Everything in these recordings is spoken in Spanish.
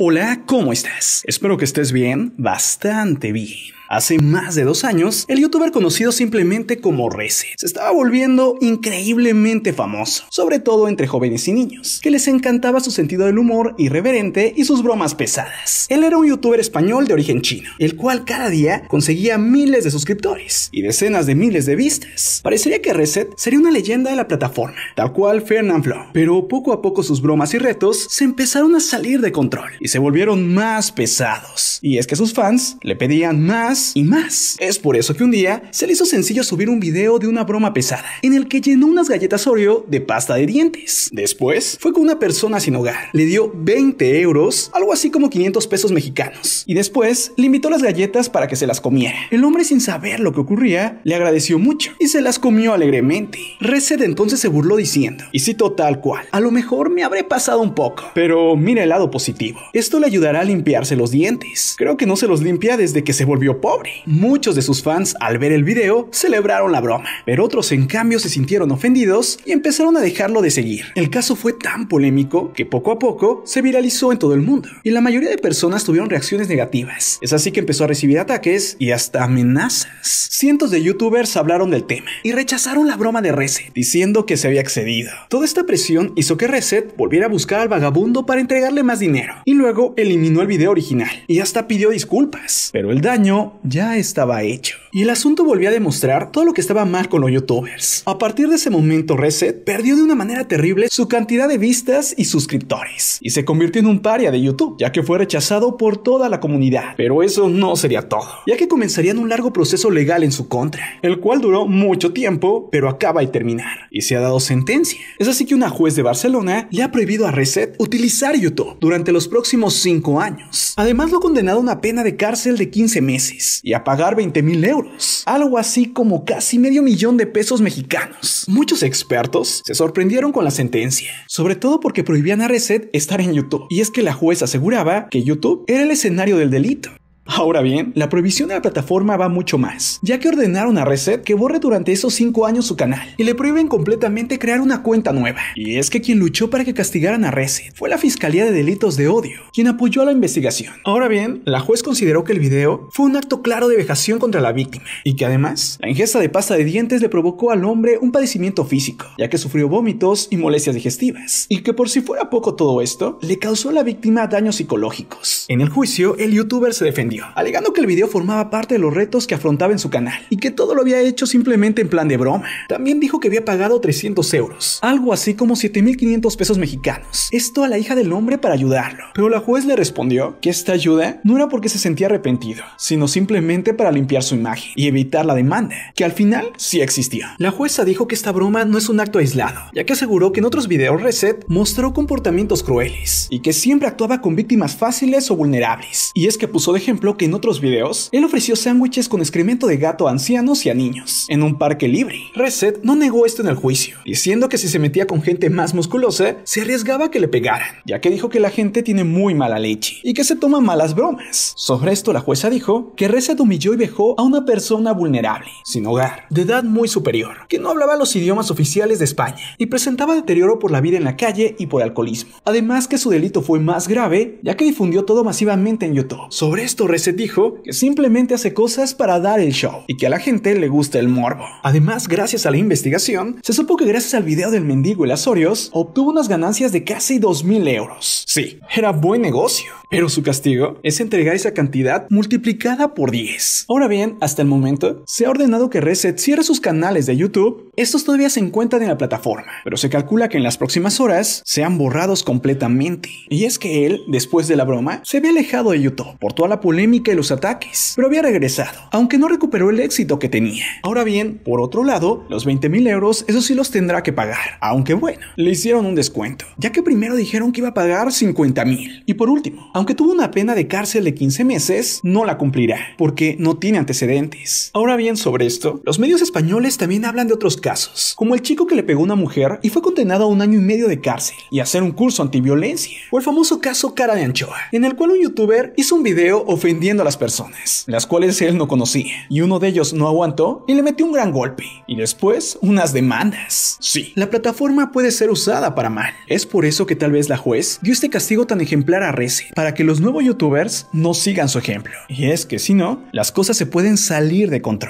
Hola, ¿cómo estás? Espero que estés bien, bastante bien. Hace más de dos años, el youtuber conocido simplemente como Reset se estaba volviendo increíblemente famoso, sobre todo entre jóvenes y niños, que les encantaba su sentido del humor irreverente y sus bromas pesadas. Él era un youtuber español de origen chino, el cual cada día conseguía miles de suscriptores y decenas de miles de vistas. Parecería que Reset sería una leyenda de la plataforma, tal cual Fernand Flo, pero poco a poco sus bromas y retos se empezaron a salir de control y se volvieron más pesados. Y es que sus fans le pedían más y más. Es por eso que un día se le hizo sencillo subir un video de una broma pesada, en el que llenó unas galletas Oreo de pasta de dientes. Después fue con una persona sin hogar, le dio 20 euros, algo así como 500 pesos mexicanos, y después le invitó las galletas para que se las comiera. El hombre sin saber lo que ocurría, le agradeció mucho y se las comió alegremente. Reset entonces se burló diciendo, y cito tal cual, a lo mejor me habré pasado un poco, pero mira el lado positivo, esto le ayudará a limpiarse los dientes. Creo que no se los limpia desde que se volvió pobre Muchos de sus fans al ver el video celebraron la broma, pero otros en cambio se sintieron ofendidos y empezaron a dejarlo de seguir. El caso fue tan polémico que poco a poco se viralizó en todo el mundo y la mayoría de personas tuvieron reacciones negativas. Es así que empezó a recibir ataques y hasta amenazas. Cientos de youtubers hablaron del tema y rechazaron la broma de Reset, diciendo que se había excedido. Toda esta presión hizo que Reset volviera a buscar al vagabundo para entregarle más dinero y luego eliminó el video original y hasta pidió disculpas. Pero el daño ya estaba hecho. Y el asunto volvió a demostrar todo lo que estaba mal con los youtubers. A partir de ese momento, Reset perdió de una manera terrible su cantidad de vistas y suscriptores, y se convirtió en un paria de YouTube, ya que fue rechazado por toda la comunidad. Pero eso no sería todo, ya que comenzarían un largo proceso legal en su contra, el cual duró mucho tiempo, pero acaba de terminar, y se ha dado sentencia. Es así que una juez de Barcelona le ha prohibido a Reset utilizar YouTube durante los próximos 5 años. Además, lo ha condenado a una pena de cárcel de 15 meses y a pagar 20 mil euros, algo así como casi medio millón de pesos mexicanos. Muchos expertos se sorprendieron con la sentencia, sobre todo porque prohibían a Reset estar en YouTube, y es que la jueza aseguraba que YouTube era el escenario del delito. Ahora bien, la prohibición de la plataforma va mucho más, ya que ordenaron a Reset que borre durante esos 5 años su canal y le prohíben completamente crear una cuenta nueva. Y es que quien luchó para que castigaran a Reset fue la Fiscalía de Delitos de Odio, quien apoyó a la investigación. Ahora bien, la juez consideró que el video fue un acto claro de vejación contra la víctima y que además la ingesta de pasta de dientes le provocó al hombre un padecimiento físico, ya que sufrió vómitos y molestias digestivas, y que por si fuera poco todo esto, le causó a la víctima daños psicológicos en el juicio, el youtuber se defendió, alegando que el video formaba parte de los retos que afrontaba en su canal y que todo lo había hecho simplemente en plan de broma. También dijo que había pagado 300 euros, algo así como 7.500 pesos mexicanos. Esto a la hija del hombre para ayudarlo. Pero la juez le respondió que esta ayuda no era porque se sentía arrepentido, sino simplemente para limpiar su imagen y evitar la demanda, que al final sí existía. La jueza dijo que esta broma no es un acto aislado, ya que aseguró que en otros videos Reset mostró comportamientos crueles y que siempre actuaba con víctimas fáciles o vulnerables. Y es que puso de ejemplo que en otros videos, él ofreció sándwiches con excremento de gato a ancianos y a niños, en un parque libre. Reset no negó esto en el juicio, diciendo que si se metía con gente más musculosa, se arriesgaba a que le pegaran, ya que dijo que la gente tiene muy mala leche y que se toma malas bromas. Sobre esto la jueza dijo que Reset humilló y vejó a una persona vulnerable, sin hogar, de edad muy superior, que no hablaba los idiomas oficiales de España y presentaba deterioro por la vida en la calle y por alcoholismo. Además que su delito fue más grave, ya que difundió todo masivamente en YouTube. Sobre esto, Reset dijo que simplemente hace cosas para dar el show y que a la gente le gusta el morbo. Además, gracias a la investigación, se supo que gracias al video del mendigo y las obtuvo unas ganancias de casi 2.000 euros. Sí, era buen negocio, pero su castigo es entregar esa cantidad multiplicada por 10. Ahora bien, hasta el momento, se ha ordenado que Reset cierre sus canales de YouTube. Estos todavía se encuentran en la plataforma, pero se calcula que en las próximas horas sean borrados completamente. Y es que él, después de la broma, se había alejado de YouTube por toda la polémica y los ataques, pero había regresado, aunque no recuperó el éxito que tenía. Ahora bien, por otro lado, los 20 mil euros, eso sí los tendrá que pagar, aunque bueno, le hicieron un descuento, ya que primero dijeron que iba a pagar 50 mil. Y por último, aunque tuvo una pena de cárcel de 15 meses, no la cumplirá, porque no tiene antecedentes. Ahora bien, sobre esto, los medios españoles también hablan de otros casos, como el chico que le pegó a una mujer y fue condenado a un año y medio de cárcel y hacer un curso antiviolencia, o el famoso caso Cara de Anchoa, en el cual un youtuber hizo un video ofendiendo a las personas, las cuales él no conocía, y uno de ellos no aguantó y le metió un gran golpe, y después unas demandas. Sí, la plataforma puede ser usada para mal. Es por eso que tal vez la juez dio este castigo tan ejemplar a Reze, para que los nuevos youtubers no sigan su ejemplo. Y es que si no, las cosas se pueden salir de control.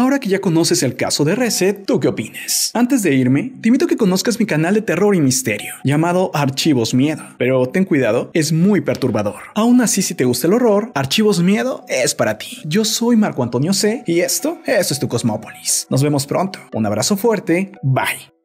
Ahora que ya conoces el caso de Reset, ¿tú qué opinas? Antes de irme, te invito a que conozcas mi canal de terror y misterio, llamado Archivos Miedo. Pero ten cuidado, es muy perturbador. Aún así, si te gusta el horror, Archivos Miedo es para ti. Yo soy Marco Antonio C. y esto, esto es tu Cosmópolis. Nos vemos pronto. Un abrazo fuerte. Bye.